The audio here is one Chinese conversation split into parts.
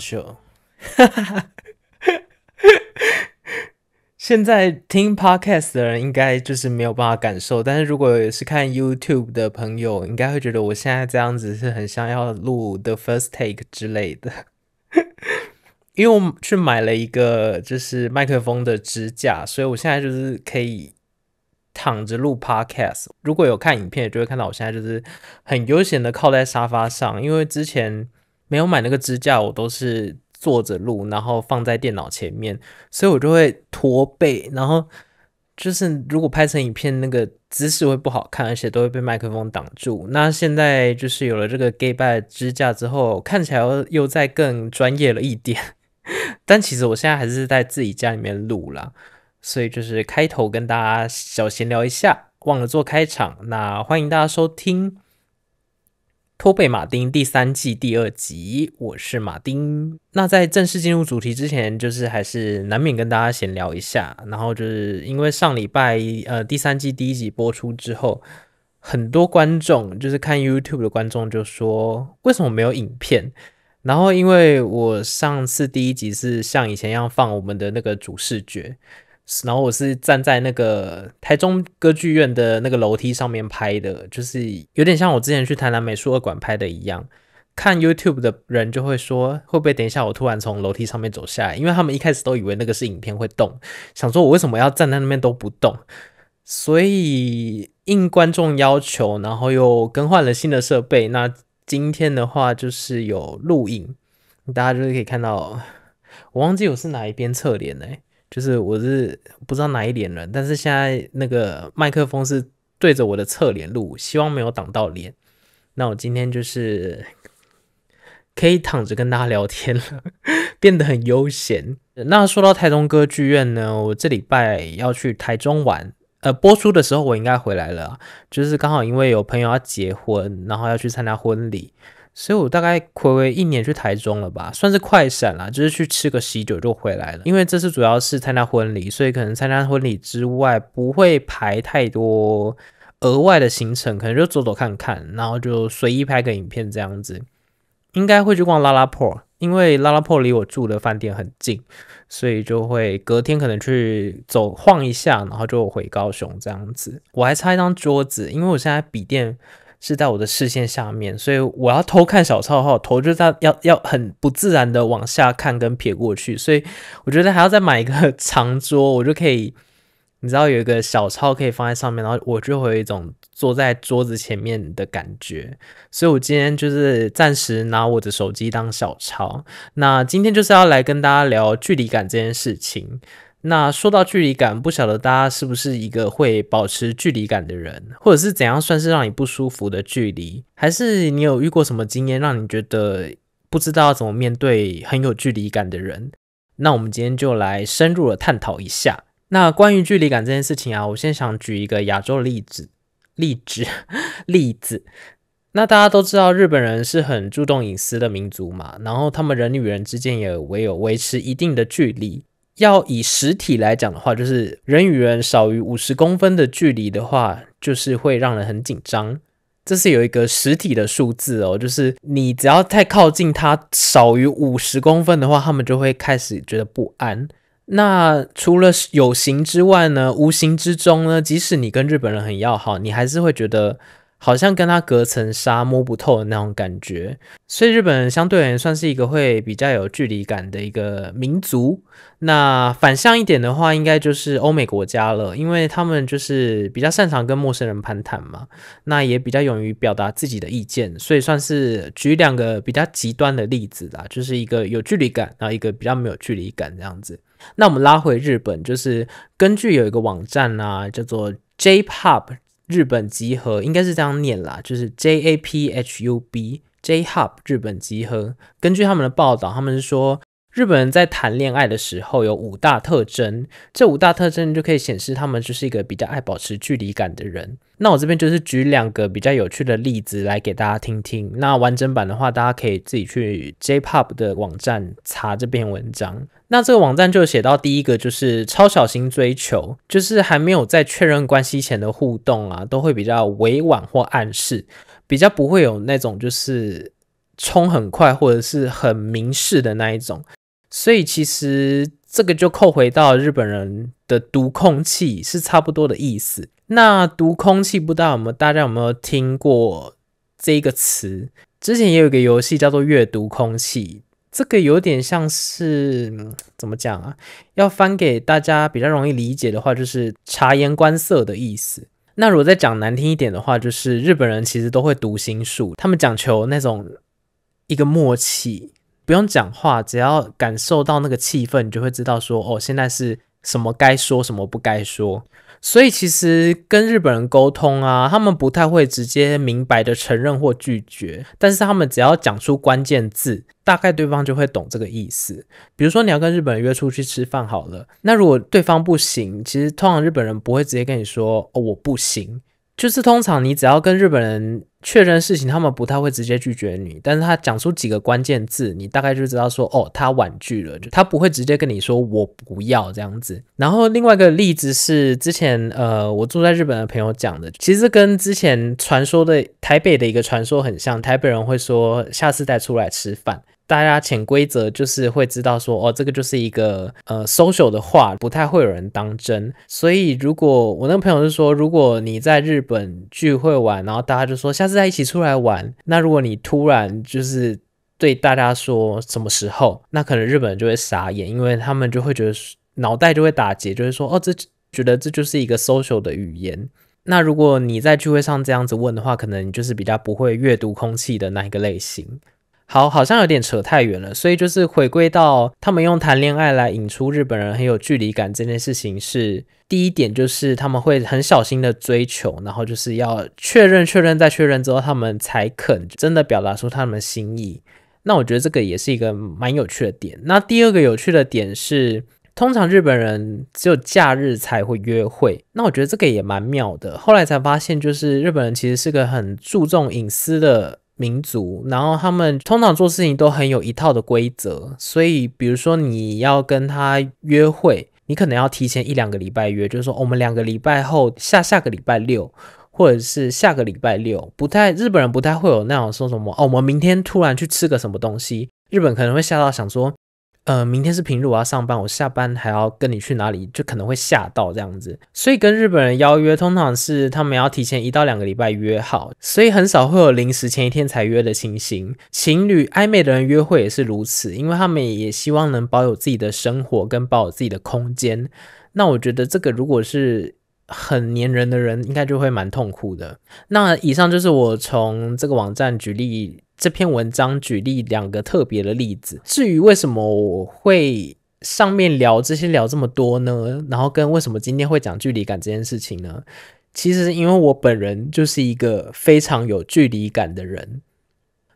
しょう。现在听 Podcast 的人应该就是没有办法感受，但是如果是看 YouTube 的朋友，应该会觉得我现在这样子是很像要录 The First Take 之类的。因为我去买了一个就是麦克风的支架，所以我现在就是可以躺着录 Podcast。如果有看影片，就会看到我现在就是很悠闲的靠在沙发上，因为之前。没有买那个支架，我都是坐着录，然后放在电脑前面，所以我就会驼背，然后就是如果拍成影片，那个姿势会不好看，而且都会被麦克风挡住。那现在就是有了这个 Gabe y 支架之后，看起来又再更专业了一点。但其实我现在还是在自己家里面录啦，所以就是开头跟大家小闲聊一下，忘了做开场，那欢迎大家收听。《托贝马丁》第三季第二集，我是马丁。那在正式进入主题之前，就是还是难免跟大家闲聊一下。然后就是因为上礼拜呃第三季第一集播出之后，很多观众就是看 YouTube 的观众就说，为什么没有影片？然后因为我上次第一集是像以前一样放我们的那个主视觉。然后我是站在那个台中歌剧院的那个楼梯上面拍的，就是有点像我之前去台南美术二馆拍的一样。看 YouTube 的人就会说，会不会等一下我突然从楼梯上面走下来？因为他们一开始都以为那个是影片会动，想说我为什么要站在那边都不动。所以应观众要求，然后又更换了新的设备。那今天的话就是有录影，大家就是可以看到，我忘记我是哪一边侧脸嘞。就是我是不知道哪一点了，但是现在那个麦克风是对着我的侧脸录，希望没有挡到脸。那我今天就是可以躺着跟大家聊天了，变得很悠闲。那说到台中歌剧院呢，我这礼拜要去台中玩，呃，播出的时候我应该回来了，就是刚好因为有朋友要结婚，然后要去参加婚礼。所以我大概回味一年去台中了吧，算是快闪啦，就是去吃个喜酒就回来了。因为这次主要是参加婚礼，所以可能参加婚礼之外不会排太多额外的行程，可能就走走看看，然后就随意拍个影片这样子。应该会去逛拉拉破，因为拉拉破离我住的饭店很近，所以就会隔天可能去走晃一下，然后就回高雄这样子。我还差一张桌子，因为我现在笔电。是在我的视线下面，所以我要偷看小抄的话，头就在要要很不自然的往下看跟撇过去，所以我觉得还要再买一个 长桌，我就可以，你知道有一个小抄可以放在上面，然后我就会有一种坐在桌子前面的感觉。所以，我今天就是暂时拿我的手机当小抄。那今天就是要来跟大家聊距离感这件事情。那说到距离感，不晓得大家是不是一个会保持距离感的人，或者是怎样算是让你不舒服的距离？还是你有遇过什么经验，让你觉得不知道怎么面对很有距离感的人？那我们今天就来深入的探讨一下。那关于距离感这件事情啊，我先想举一个亚洲的例子，例子 例子。那大家都知道，日本人是很注重隐私的民族嘛，然后他们人与人之间也唯有维持一定的距离。要以实体来讲的话，就是人与人少于五十公分的距离的话，就是会让人很紧张。这是有一个实体的数字哦，就是你只要太靠近它少于五十公分的话，他们就会开始觉得不安。那除了有形之外呢，无形之中呢，即使你跟日本人很要好，你还是会觉得。好像跟它隔层纱摸不透的那种感觉，所以日本人相对而言算是一个会比较有距离感的一个民族。那反向一点的话，应该就是欧美国家了，因为他们就是比较擅长跟陌生人攀谈嘛，那也比较勇于表达自己的意见，所以算是举两个比较极端的例子啦，就是一个有距离感，然后一个比较没有距离感这样子。那我们拉回日本，就是根据有一个网站啊，叫做 J-Pop。日本集合应该是这样念啦，就是 J A P H U B J Hub 日本集合。根据他们的报道，他们是说。日本人在谈恋爱的时候有五大特征，这五大特征就可以显示他们就是一个比较爱保持距离感的人。那我这边就是举两个比较有趣的例子来给大家听听。那完整版的话，大家可以自己去 J-pop 的网站查这篇文章。那这个网站就写到第一个就是超小心追求，就是还没有在确认关系前的互动啊，都会比较委婉或暗示，比较不会有那种就是冲很快或者是很明示的那一种。所以其实这个就扣回到日本人的读空气是差不多的意思。那读空气不知道我们大家有没有听过这一个词？之前也有一个游戏叫做“阅读空气”，这个有点像是怎么讲啊？要翻给大家比较容易理解的话，就是察言观色的意思。那如果再讲难听一点的话，就是日本人其实都会读心术，他们讲求那种一个默契。不用讲话，只要感受到那个气氛，你就会知道说哦，现在是什么该说什么不该说。所以其实跟日本人沟通啊，他们不太会直接明白的承认或拒绝，但是他们只要讲出关键字，大概对方就会懂这个意思。比如说你要跟日本人约出去吃饭好了，那如果对方不行，其实通常日本人不会直接跟你说哦我不行，就是通常你只要跟日本人。确认事情，他们不太会直接拒绝你，但是他讲出几个关键字，你大概就知道说，哦，他婉拒了，就他不会直接跟你说我不要这样子。然后另外一个例子是之前，呃，我住在日本的朋友讲的，其实跟之前传说的台北的一个传说很像，台北人会说下次再出来吃饭。大家潜规则就是会知道说，哦，这个就是一个呃 social 的话，不太会有人当真。所以如果我那个朋友就说，如果你在日本聚会玩，然后大家就说下次再一起出来玩，那如果你突然就是对大家说什么时候，那可能日本人就会傻眼，因为他们就会觉得脑袋就会打结，就是说，哦，这觉得这就是一个 social 的语言。那如果你在聚会上这样子问的话，可能你就是比较不会阅读空气的那一个类型。好，好像有点扯太远了，所以就是回归到他们用谈恋爱来引出日本人很有距离感这件事情是第一点，就是他们会很小心的追求，然后就是要确认、确认再确认之后，他们才肯真的表达出他们心意。那我觉得这个也是一个蛮有趣的点。那第二个有趣的点是，通常日本人只有假日才会约会。那我觉得这个也蛮妙的。后来才发现，就是日本人其实是个很注重隐私的。民族，然后他们通常做事情都很有一套的规则，所以比如说你要跟他约会，你可能要提前一两个礼拜约，就是说我们两个礼拜后下下个礼拜六，或者是下个礼拜六不太日本人不太会有那种说什么哦，我们明天突然去吃个什么东西，日本可能会吓到想说。呃，明天是平日，我要上班，我下班还要跟你去哪里，就可能会吓到这样子。所以跟日本人邀约，通常是他们要提前一到两个礼拜约好，所以很少会有临时前一天才约的情形。情侣暧昧的人约会也是如此，因为他们也希望能保有自己的生活跟保有自己的空间。那我觉得这个如果是很黏人的人，应该就会蛮痛苦的。那以上就是我从这个网站举例。这篇文章举例两个特别的例子。至于为什么我会上面聊这些聊这么多呢？然后跟为什么今天会讲距离感这件事情呢？其实因为我本人就是一个非常有距离感的人。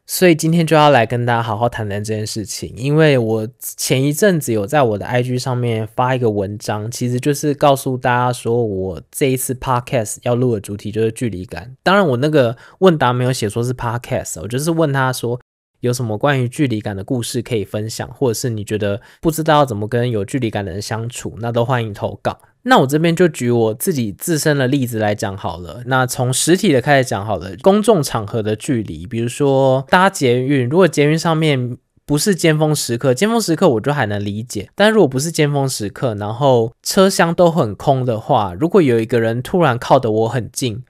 所以今天就要来跟大家好好谈谈这件事情，因为我前一阵子有在我的 IG 上面发一个文章，其实就是告诉大家说我这一次 Podcast 要录的主题就是距离感。当然，我那个问答没有写说是 Podcast，我就是问他说。有什么关于距离感的故事可以分享，或者是你觉得不知道怎么跟有距离感的人相处，那都欢迎投稿。那我这边就举我自己自身的例子来讲好了。那从实体的开始讲好了，公众场合的距离，比如说搭捷运，如果捷运上面不是尖峰时刻，尖峰时刻我就还能理解，但如果不是尖峰时刻，然后车厢都很空的话，如果有一个人突然靠得我很近，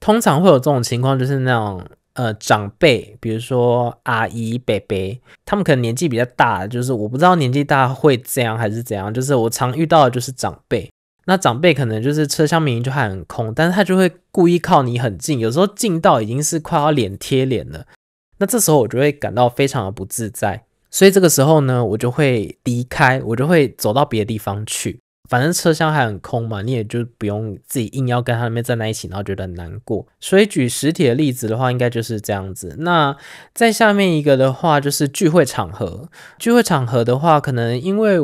通常会有这种情况，就是那种。呃，长辈，比如说阿姨、伯伯，他们可能年纪比较大，就是我不知道年纪大会这样还是怎样，就是我常遇到的就是长辈，那长辈可能就是车厢明明就还很空，但是他就会故意靠你很近，有时候近到已经是快要脸贴脸了，那这时候我就会感到非常的不自在，所以这个时候呢，我就会离开，我就会走到别的地方去。反正车厢还很空嘛，你也就不用自己硬要跟他那边站在一起，然后觉得难过。所以举实体的例子的话，应该就是这样子。那在下面一个的话，就是聚会场合。聚会场合的话，可能因为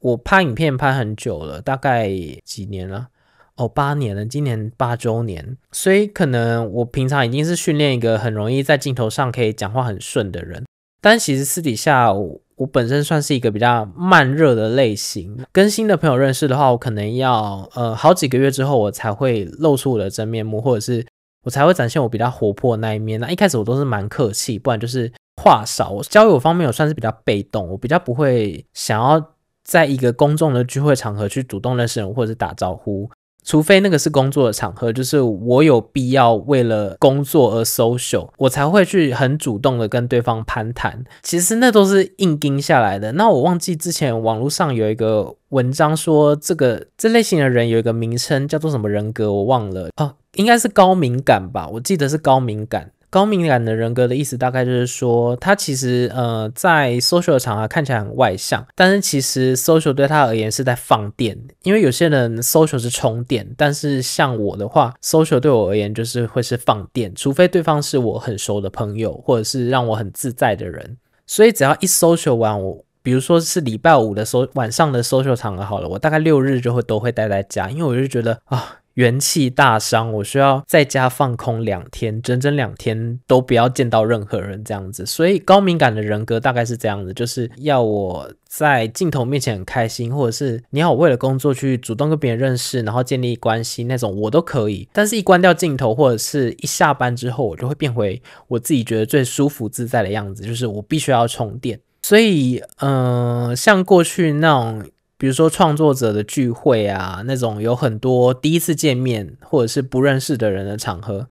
我拍影片拍很久了，大概几年了？哦，八年了，今年八周年。所以可能我平常已经是训练一个很容易在镜头上可以讲话很顺的人，但其实私底下我。我本身算是一个比较慢热的类型，跟新的朋友认识的话，我可能要呃好几个月之后，我才会露出我的真面目，或者是我才会展现我比较活泼的那一面。那一开始我都是蛮客气，不然就是话少。我交友方面我算是比较被动，我比较不会想要在一个公众的聚会场合去主动认识人或者打招呼。除非那个是工作的场合，就是我有必要为了工作而 social，我才会去很主动的跟对方攀谈。其实那都是硬盯下来的。那我忘记之前网络上有一个文章说，这个这类型的人有一个名称叫做什么人格，我忘了哦，应该是高敏感吧？我记得是高敏感。高敏感的人格的意思大概就是说，他其实呃，在 social 场合看起来很外向，但是其实 social 对他而言是在放电，因为有些人 social 是充电，但是像我的话，social 对我而言就是会是放电，除非对方是我很熟的朋友，或者是让我很自在的人。所以只要一 social 完，我比如说是礼拜五的收晚上的 social 场合好了，我大概六日就会都会待在家，因为我就觉得啊。元气大伤，我需要在家放空两天，整整两天都不要见到任何人这样子。所以高敏感的人格大概是这样子，就是要我在镜头面前很开心，或者是你好，为了工作去主动跟别人认识，然后建立关系那种，我都可以。但是一关掉镜头或者是一下班之后，我就会变回我自己觉得最舒服自在的样子，就是我必须要充电。所以，嗯，像过去那种。比如说创作者的聚会啊，那种有很多第一次见面或者是不认识的人的场合，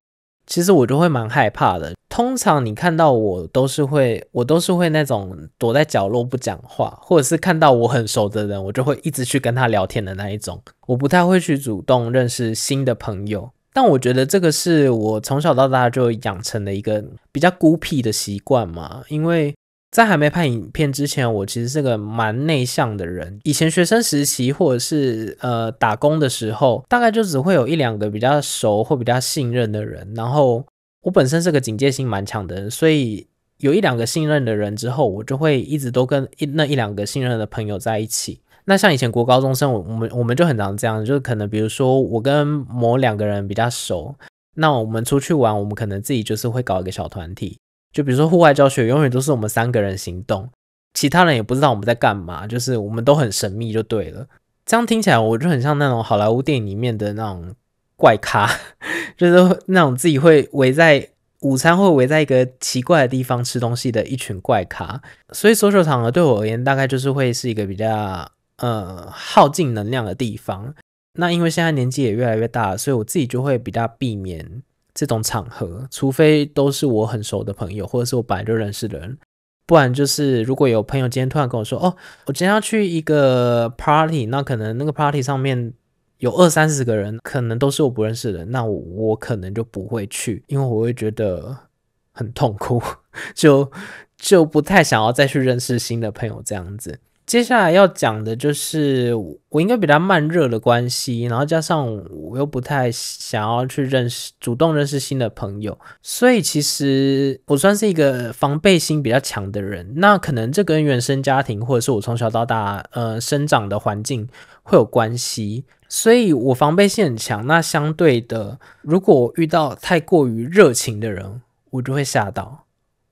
其实我就会蛮害怕的。通常你看到我都是会，我都是会那种躲在角落不讲话，或者是看到我很熟的人，我就会一直去跟他聊天的那一种。我不太会去主动认识新的朋友，但我觉得这个是我从小到大就养成的一个比较孤僻的习惯嘛，因为。在还没拍影片之前，我其实是个蛮内向的人。以前学生时期或者是呃打工的时候，大概就只会有一两个比较熟或比较信任的人。然后我本身是个警戒心蛮强的人，所以有一两个信任的人之后，我就会一直都跟一那一两个信任的朋友在一起。那像以前国高中生，我我们我们就很常这样，就是可能比如说我跟某两个人比较熟，那我们出去玩，我们可能自己就是会搞一个小团体。就比如说，户外教学永远都是我们三个人行动，其他人也不知道我们在干嘛，就是我们都很神秘就对了。这样听起来，我就很像那种好莱坞电影里面的那种怪咖，就是那种自己会围在午餐会围在一个奇怪的地方吃东西的一群怪咖。所以，搜球场呢，对我而言，大概就是会是一个比较呃耗尽能量的地方。那因为现在年纪也越来越大，所以我自己就会比较避免。这种场合，除非都是我很熟的朋友，或者是我本来就认识的人，不然就是如果有朋友今天突然跟我说，哦，我今天要去一个 party，那可能那个 party 上面有二三十个人，可能都是我不认识的，人，那我我可能就不会去，因为我会觉得很痛苦，就就不太想要再去认识新的朋友这样子。接下来要讲的就是我应该比较慢热的关系，然后加上我又不太想要去认识主动认识新的朋友，所以其实我算是一个防备心比较强的人。那可能这跟原生家庭或者是我从小到大呃生长的环境会有关系，所以我防备心很强。那相对的，如果遇到太过于热情的人，我就会吓到。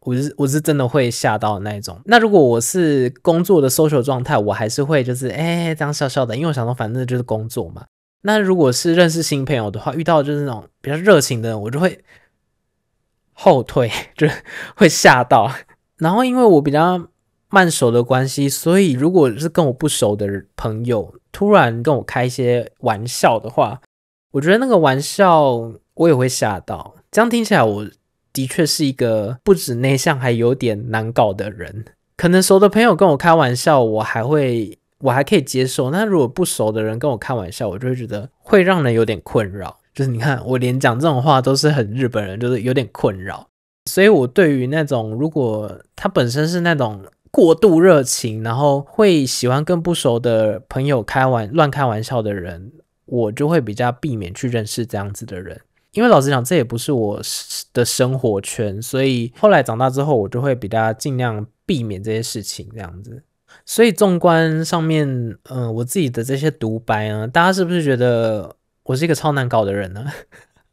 我是我是真的会吓到那一种。那如果我是工作的 social 状态，我还是会就是哎，这样笑笑的，因为我想说反正就是工作嘛。那如果是认识新朋友的话，遇到就是那种比较热情的人，我就会后退，就是会吓到。然后因为我比较慢熟的关系，所以如果是跟我不熟的朋友突然跟我开一些玩笑的话，我觉得那个玩笑我也会吓到。这样听起来我。的确是一个不止内向，还有点难搞的人。可能熟的朋友跟我开玩笑，我还会，我还可以接受。那如果不熟的人跟我开玩笑，我就会觉得会让人有点困扰。就是你看，我连讲这种话都是很日本人，就是有点困扰。所以，我对于那种如果他本身是那种过度热情，然后会喜欢跟不熟的朋友开玩、乱开玩笑的人，我就会比较避免去认识这样子的人。因为老实讲，这也不是我的生活圈，所以后来长大之后，我就会比大家尽量避免这些事情这样子。所以纵观上面，嗯，我自己的这些独白呢，大家是不是觉得我是一个超难搞的人呢？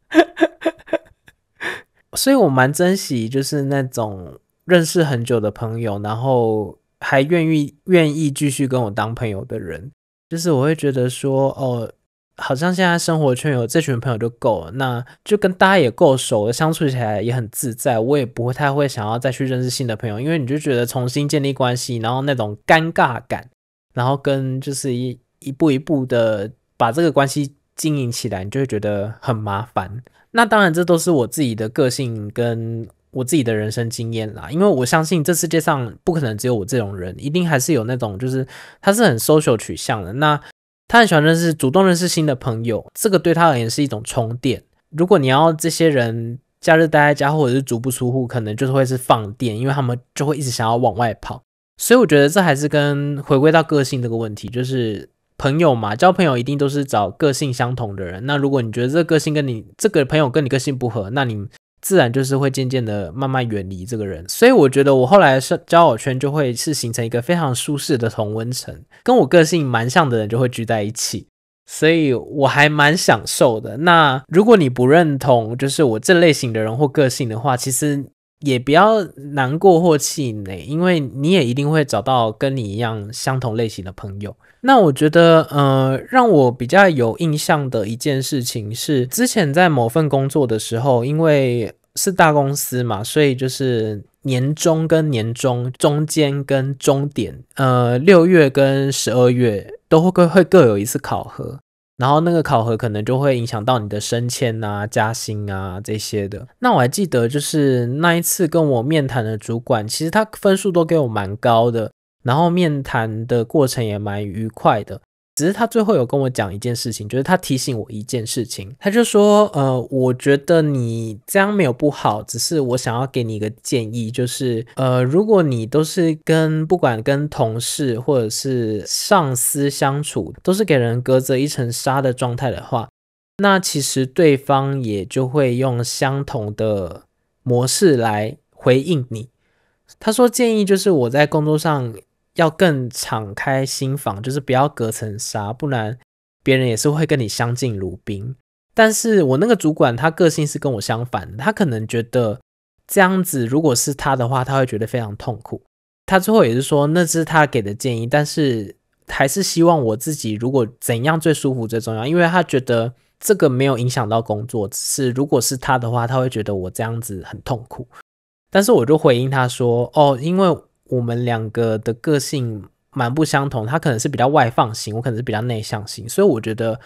所以我蛮珍惜，就是那种认识很久的朋友，然后还愿意愿意继续跟我当朋友的人，就是我会觉得说，哦。好像现在生活圈有这群朋友就够了，那就跟大家也够熟了，相处起来也很自在，我也不会太会想要再去认识新的朋友，因为你就觉得重新建立关系，然后那种尴尬感，然后跟就是一一步一步的把这个关系经营起来，你就会觉得很麻烦。那当然，这都是我自己的个性跟我自己的人生经验啦，因为我相信这世界上不可能只有我这种人，一定还是有那种就是他是很 social 取向的那。他很喜欢认识主动认识新的朋友，这个对他而言是一种充电。如果你要这些人假日待在家，或者是足不出户，可能就是会是放电，因为他们就会一直想要往外跑。所以我觉得这还是跟回归到个性这个问题，就是朋友嘛，交朋友一定都是找个性相同的人。那如果你觉得这个个性跟你这个朋友跟你个性不合，那你。自然就是会渐渐的慢慢远离这个人，所以我觉得我后来是交友圈就会是形成一个非常舒适的同温层，跟我个性蛮像的人就会聚在一起，所以我还蛮享受的。那如果你不认同就是我这类型的人或个性的话，其实也不要难过或气馁，因为你也一定会找到跟你一样相同类型的朋友。那我觉得，呃，让我比较有印象的一件事情是，之前在某份工作的时候，因为是大公司嘛，所以就是年终跟年终中间跟终点，呃，六月跟十二月都会会各有一次考核，然后那个考核可能就会影响到你的升迁啊、加薪啊这些的。那我还记得，就是那一次跟我面谈的主管，其实他分数都给我蛮高的。然后面谈的过程也蛮愉快的，只是他最后有跟我讲一件事情，就是他提醒我一件事情，他就说，呃，我觉得你这样没有不好，只是我想要给你一个建议，就是，呃，如果你都是跟不管跟同事或者是上司相处，都是给人隔着一层纱的状态的话，那其实对方也就会用相同的模式来回应你。他说建议就是我在工作上。要更敞开心房，就是不要隔层纱，不然别人也是会跟你相敬如宾。但是我那个主管他个性是跟我相反，他可能觉得这样子如果是他的话，他会觉得非常痛苦。他最后也是说那是他给的建议，但是还是希望我自己如果怎样最舒服最重要，因为他觉得这个没有影响到工作，只是如果是他的话，他会觉得我这样子很痛苦。但是我就回应他说哦，因为。我们两个的个性蛮不相同，他可能是比较外放型，我可能是比较内向型，所以我觉得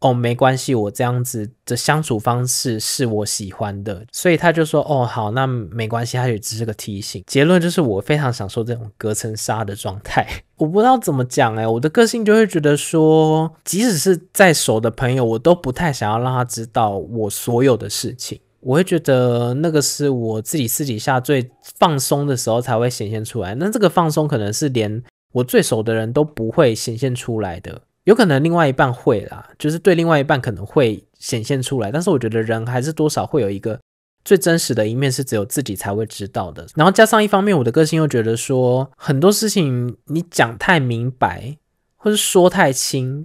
哦没关系，我这样子的相处方式是我喜欢的，所以他就说哦好，那没关系，他也只是个提醒。结论就是我非常享受这种隔层纱的状态，我不知道怎么讲哎，我的个性就会觉得说，即使是在熟的朋友，我都不太想要让他知道我所有的事情。我会觉得那个是我自己私底下最放松的时候才会显现出来，那这个放松可能是连我最熟的人都不会显现出来的，有可能另外一半会啦，就是对另外一半可能会显现出来，但是我觉得人还是多少会有一个最真实的一面是只有自己才会知道的，然后加上一方面我的个性又觉得说很多事情你讲太明白或是说太轻，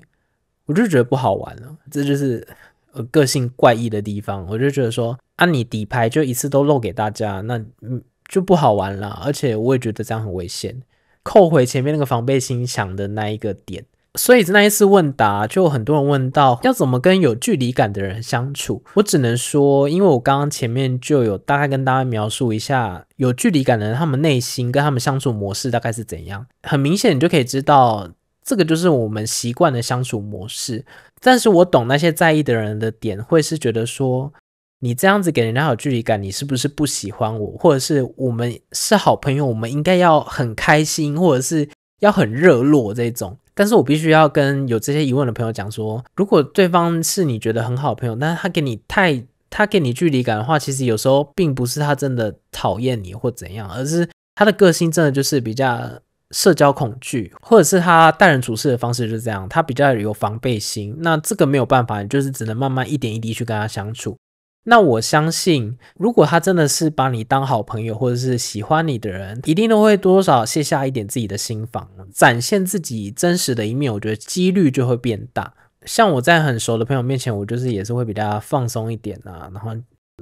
我就觉得不好玩了，这就是。呃，个性怪异的地方，我就觉得说，啊，你底牌就一次都露给大家，那嗯就不好玩了。而且我也觉得这样很危险。扣回前面那个防备心想的那一个点，所以那一次问答，就很多人问到要怎么跟有距离感的人相处。我只能说，因为我刚刚前面就有大概跟大家描述一下，有距离感的人他们内心跟他们相处模式大概是怎样。很明显，你就可以知道，这个就是我们习惯的相处模式。但是我懂那些在意的人的点，会是觉得说，你这样子给人家有距离感，你是不是不喜欢我？或者是我们是好朋友，我们应该要很开心，或者是要很热络这种。但是我必须要跟有这些疑问的朋友讲说，如果对方是你觉得很好的朋友，但是他给你太他给你距离感的话，其实有时候并不是他真的讨厌你或怎样，而是他的个性真的就是比较。社交恐惧，或者是他待人处事的方式就是这样，他比较有防备心。那这个没有办法，你就是只能慢慢一点一滴去跟他相处。那我相信，如果他真的是把你当好朋友，或者是喜欢你的人，一定都会多多少卸下一点自己的心防，展现自己真实的一面。我觉得几率就会变大。像我在很熟的朋友面前，我就是也是会比较放松一点啊，然后。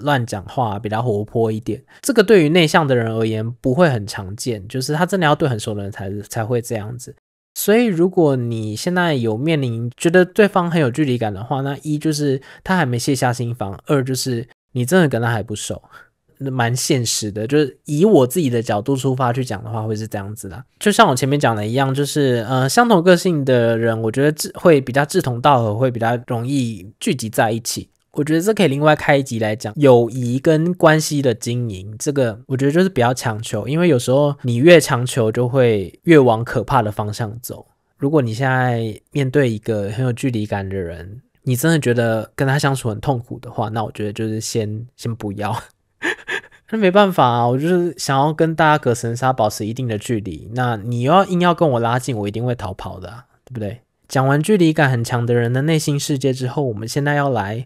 乱讲话比较活泼一点，这个对于内向的人而言不会很常见，就是他真的要对很熟的人才才会这样子。所以如果你现在有面临觉得对方很有距离感的话，那一就是他还没卸下心防，二就是你真的跟他还不熟，蛮现实的。就是以我自己的角度出发去讲的话，会是这样子的。就像我前面讲的一样，就是呃相同个性的人，我觉得智会比较志同道合，会比较容易聚集在一起。我觉得这可以另外开一集来讲友谊跟关系的经营，这个我觉得就是不要强求，因为有时候你越强求就会越往可怕的方向走。如果你现在面对一个很有距离感的人，你真的觉得跟他相处很痛苦的话，那我觉得就是先先不要。那没办法啊，我就是想要跟大家隔层纱，保持一定的距离。那你要硬要跟我拉近，我一定会逃跑的，对不对？讲完距离感很强的人的内心世界之后，我们现在要来。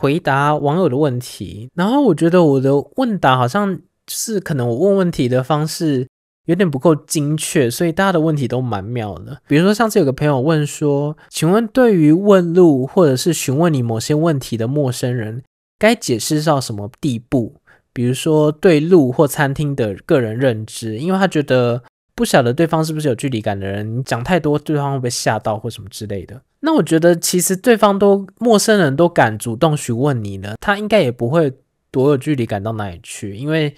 回答网友的问题，然后我觉得我的问答好像是可能我问问题的方式有点不够精确，所以大家的问题都蛮妙的。比如说上次有个朋友问说：“请问对于问路或者是询问你某些问题的陌生人，该解释到什么地步？比如说对路或餐厅的个人认知，因为他觉得。”不晓得对方是不是有距离感的人，你讲太多，对方会被吓到或什么之类的。那我觉得，其实对方都陌生人都敢主动询问你呢，他应该也不会多有距离感到哪里去。因为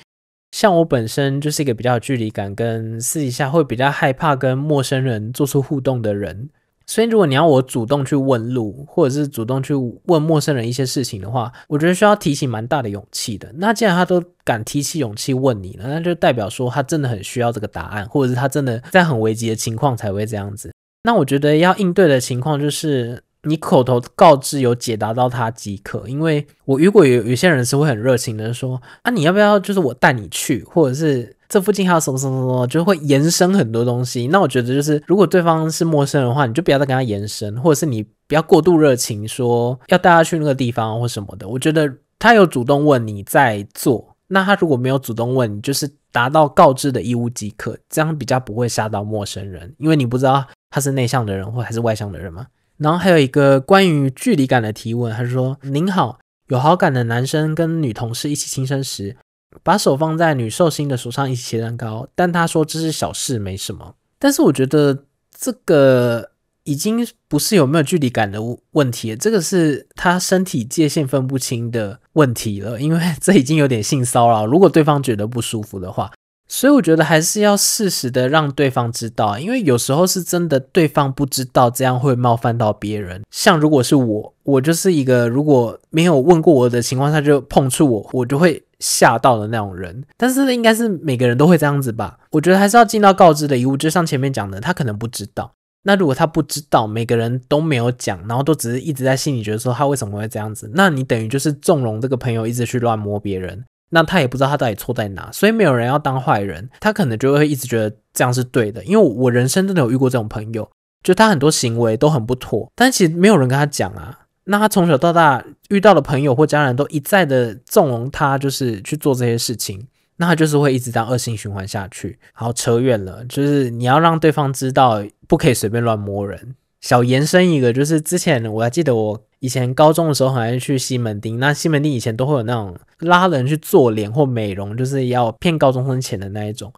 像我本身就是一个比较有距离感，跟私底下会比较害怕跟陌生人做出互动的人。所以，如果你要我主动去问路，或者是主动去问陌生人一些事情的话，我觉得需要提起蛮大的勇气的。那既然他都敢提起勇气问你了，那就代表说他真的很需要这个答案，或者是他真的在很危急的情况才会这样子。那我觉得要应对的情况就是，你口头告知有解答到他即可。因为我如果有有些人是会很热情的说，啊，你要不要就是我带你去，或者是。这附近还有什么什么什么，就会延伸很多东西。那我觉得，就是如果对方是陌生的话，你就不要再跟他延伸，或者是你不要过度热情，说要带他去那个地方或什么的。我觉得他有主动问你在做，那他如果没有主动问，就是达到告知的义务即可，这样比较不会吓到陌生人，因为你不知道他是内向的人或还是外向的人嘛。然后还有一个关于距离感的提问，他说：“您好，有好感的男生跟女同事一起轻生时。”把手放在女寿星的手上一起切蛋糕，但他说这是小事，没什么。但是我觉得这个已经不是有没有距离感的问题，这个是他身体界限分不清的问题了，因为这已经有点性骚扰。如果对方觉得不舒服的话，所以我觉得还是要适时的让对方知道，因为有时候是真的对方不知道，这样会冒犯到别人。像如果是我，我就是一个如果没有问过我的情况下就碰触我，我就会。吓到的那种人，但是应该是每个人都会这样子吧？我觉得还是要尽到告知的义务。就像前面讲的，他可能不知道。那如果他不知道，每个人都没有讲，然后都只是一直在心里觉得说他为什么会这样子，那你等于就是纵容这个朋友一直去乱摸别人。那他也不知道他到底错在哪，所以没有人要当坏人，他可能就会一直觉得这样是对的。因为我人生真的有遇过这种朋友，就他很多行为都很不妥，但其实没有人跟他讲啊。那他从小到大遇到的朋友或家人都一再的纵容他，就是去做这些事情，那他就是会一直这样恶性循环下去。好，扯远了，就是你要让对方知道不可以随便乱摸人。小延伸一个，就是之前我还记得我以前高中的时候很爱去西门町，那西门町以前都会有那种拉人去做脸或美容，就是要骗高中生钱的那一种。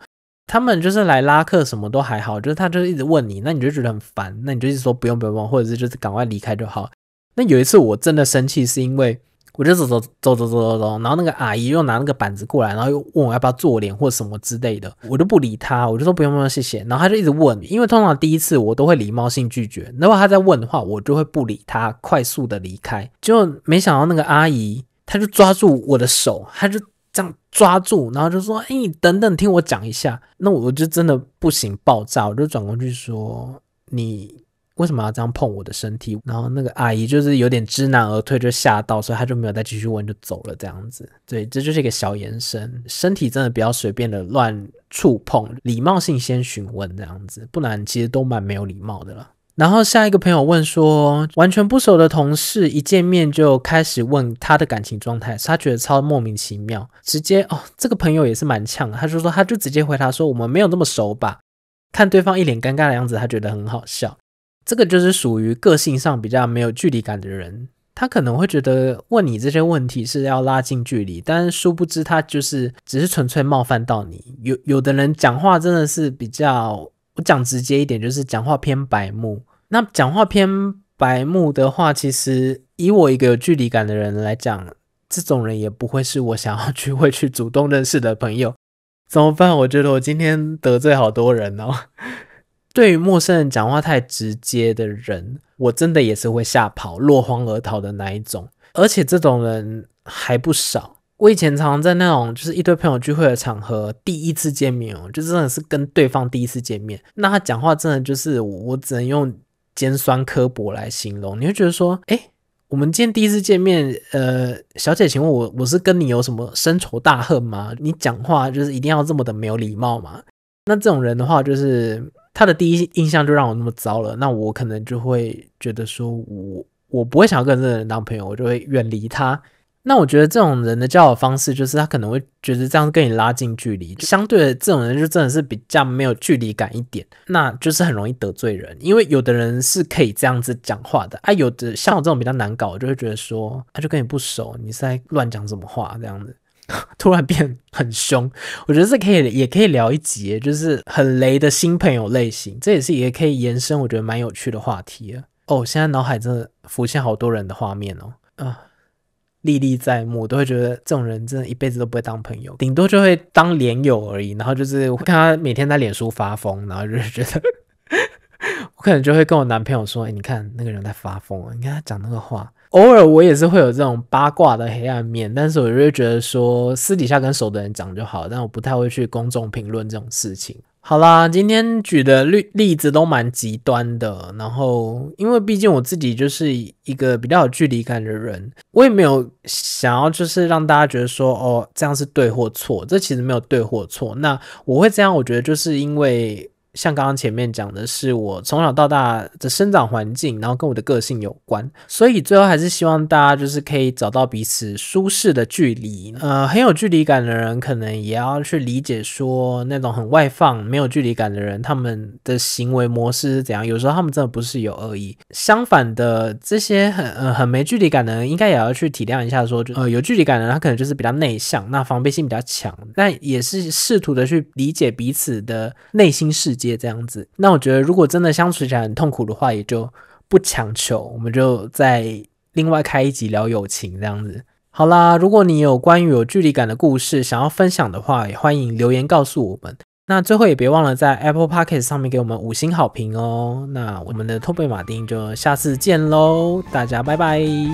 他们就是来拉客，什么都还好，就是他就是一直问你，那你就觉得很烦，那你就一直说不用不用，或者是就是赶快离开就好。那有一次我真的生气，是因为我就走走走走走走走，然后那个阿姨又拿那个板子过来，然后又问我要不要做脸或什么之类的，我都不理她，我就说不用不用谢谢。然后她就一直问，因为通常第一次我都会礼貌性拒绝，然后她在问的话，我就会不理她，快速的离开。结果没想到那个阿姨，她就抓住我的手，她就这样抓住，然后就说：“哎，你等等，听我讲一下。”那我就真的不行，爆炸，我就转过去说：“你。”为什么要这样碰我的身体？然后那个阿姨就是有点知难而退，就吓到，所以她就没有再继续问，就走了这样子。对，这就是一个小延伸，身体真的不要随便的乱触碰，礼貌性先询问这样子，不然其实都蛮没有礼貌的了。然后下一个朋友问说，完全不熟的同事一见面就开始问他的感情状态，他觉得超莫名其妙，直接哦，这个朋友也是蛮呛，他就说他就直接回答说我们没有那么熟吧，看对方一脸尴尬的样子，他觉得很好笑。这个就是属于个性上比较没有距离感的人，他可能会觉得问你这些问题是要拉近距离，但殊不知他就是只是纯粹冒犯到你。有有的人讲话真的是比较，我讲直接一点，就是讲话偏白目。那讲话偏白目的话，其实以我一个有距离感的人来讲，这种人也不会是我想要去会去主动认识的朋友。怎么办？我觉得我今天得罪好多人哦。对于陌生人讲话太直接的人，我真的也是会吓跑、落荒而逃的那一种。而且这种人还不少。我以前常常在那种就是一堆朋友聚会的场合，第一次见面哦，就真的是跟对方第一次见面。那他讲话真的就是我只能用尖酸刻薄来形容。你会觉得说，哎，我们今天第一次见面，呃，小姐，请问我我是跟你有什么深仇大恨吗？你讲话就是一定要这么的没有礼貌吗？那这种人的话就是。他的第一印象就让我那么糟了，那我可能就会觉得说，我我不会想要跟这个人当朋友，我就会远离他。那我觉得这种人的交友方式，就是他可能会觉得这样跟你拉近距离，相对的这种人就真的是比较没有距离感一点，那就是很容易得罪人。因为有的人是可以这样子讲话的，啊，有的像我这种比较难搞，就会觉得说他就跟你不熟，你是在乱讲什么话这样子。突然变很凶，我觉得这可以，也可以聊一集，就是很雷的新朋友类型，这也是也可以延伸，我觉得蛮有趣的话题哦，现在脑海真的浮现好多人的画面哦，啊，历历在目，都会觉得这种人真的一辈子都不会当朋友，顶多就会当连友而已。然后就是看他每天在脸书发疯，然后就是觉得 我可能就会跟我男朋友说，哎，你看那个人在发疯啊，你看他讲那个话。偶尔我也是会有这种八卦的黑暗面，但是我就会觉得说私底下跟熟的人讲就好，但我不太会去公众评论这种事情。好啦，今天举的例例子都蛮极端的，然后因为毕竟我自己就是一个比较有距离感的人，我也没有想要就是让大家觉得说哦这样是对或错，这其实没有对或错。那我会这样，我觉得就是因为。像刚刚前面讲的是我从小到大的生长环境，然后跟我的个性有关，所以最后还是希望大家就是可以找到彼此舒适的距离。呃，很有距离感的人，可能也要去理解说那种很外放、没有距离感的人，他们的行为模式是怎样。有时候他们真的不是有恶意。相反的，这些很呃很没距离感的，人，应该也要去体谅一下，说呃有距离感的人，他可能就是比较内向，那防备心比较强，但也是试图的去理解彼此的内心世界。接这样子，那我觉得如果真的相处起来很痛苦的话，也就不强求，我们就再另外开一集聊友情这样子。好啦，如果你有关于有距离感的故事想要分享的话，也欢迎留言告诉我们。那最后也别忘了在 Apple p o c k s t 上面给我们五星好评哦。那我们的托贝马丁就下次见喽，大家拜拜。